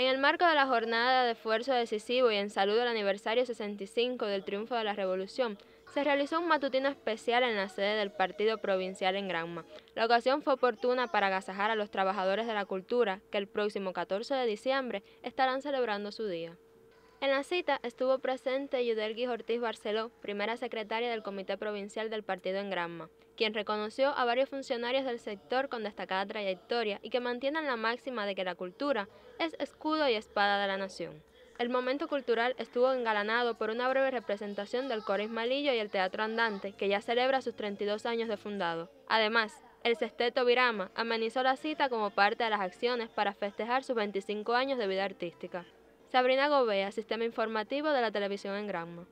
En el marco de la jornada de esfuerzo decisivo y en saludo del aniversario 65 del triunfo de la Revolución, se realizó un matutino especial en la sede del Partido Provincial en Granma. La ocasión fue oportuna para agasajar a los trabajadores de la cultura, que el próximo 14 de diciembre estarán celebrando su día. En la cita estuvo presente Yudelgui Ortiz Barceló, primera secretaria del Comité Provincial del Partido en Granma, quien reconoció a varios funcionarios del sector con destacada trayectoria y que mantienen la máxima de que la cultura es escudo y espada de la nación. El momento cultural estuvo engalanado por una breve representación del Coris Malillo y el Teatro Andante, que ya celebra sus 32 años de fundado. Además, el Sesteto Virama amenizó la cita como parte de las acciones para festejar sus 25 años de vida artística. Sabrina Gobea, Sistema Informativo de la Televisión en Granma.